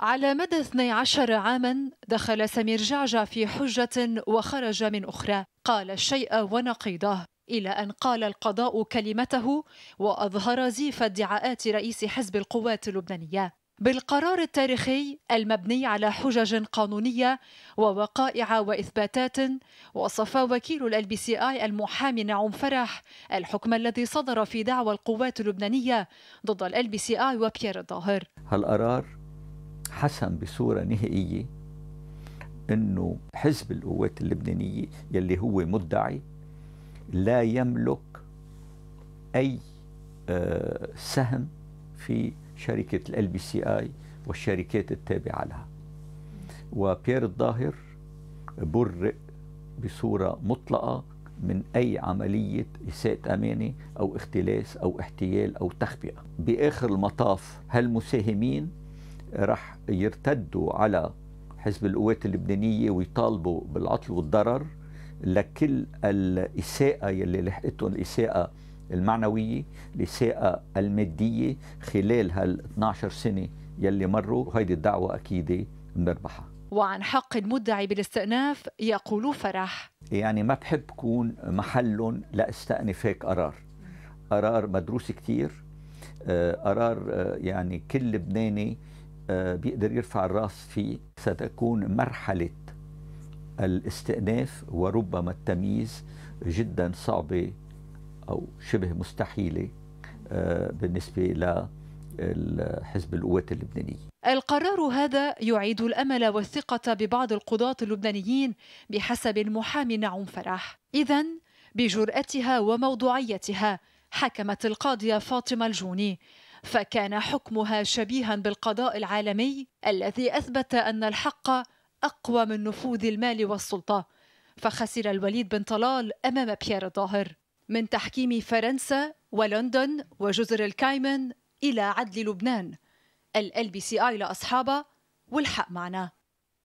على مدى 12 عاما دخل سمير جعجع في حجة وخرج من أخرى قال الشيء ونقيضه إلى أن قال القضاء كلمته وأظهر زيف ادعاءات رئيس حزب القوات اللبنانية بالقرار التاريخي المبني على حجج قانونية ووقائع وإثباتات وصف وكيل ال بي سي آي المحامي نعوم فرح الحكم الذي صدر في دعوى القوات اللبنانية ضد ال بي سي آي وبيير الظاهر هالقرار حسم بصورة نهائية أنه حزب القوات اللبنانية يلي هو مدعي لا يملك أي آه، سهم في شركة ال بي سي آي والشركات التابعة لها وبيير الظاهر برئ بصورة مطلقة من أي عملية إساءة أمانة أو اختلاس أو احتيال أو تخبئة بآخر المطاف هالمساهمين رح يرتدوا على حزب القوات اللبنانية ويطالبوا بالعطل والضرر لكل الإساءة يلي لحقتهم الإساءة المعنوية الإساءة المادية خلال هال 12 سنة يلي مروا وهيدي الدعوة أكيدة بنربحها وعن حق المدعي بالاستئناف يقول فرح يعني ما بحب كون محل لاستأنف هيك قرار قرار مدروس كتير آه، قرار آه، يعني كل لبناني آه، بيقدر يرفع الراس فيه ستكون مرحله الاستئناف وربما التمييز جدا صعبه او شبه مستحيله آه، بالنسبه ل القوات اللبناني القرار هذا يعيد الامل والثقه ببعض القضاه اللبنانيين بحسب المحامي نعوم فرح اذا بجرأتها وموضوعيتها حكمت القاضيه فاطمه الجوني فكان حكمها شبيها بالقضاء العالمي الذي اثبت ان الحق اقوى من نفوذ المال والسلطه فخسر الوليد بن طلال امام بيير الظاهر من تحكيم فرنسا ولندن وجزر الكايمن الى عدل لبنان ال بي سي اي لاصحابه والحق معنا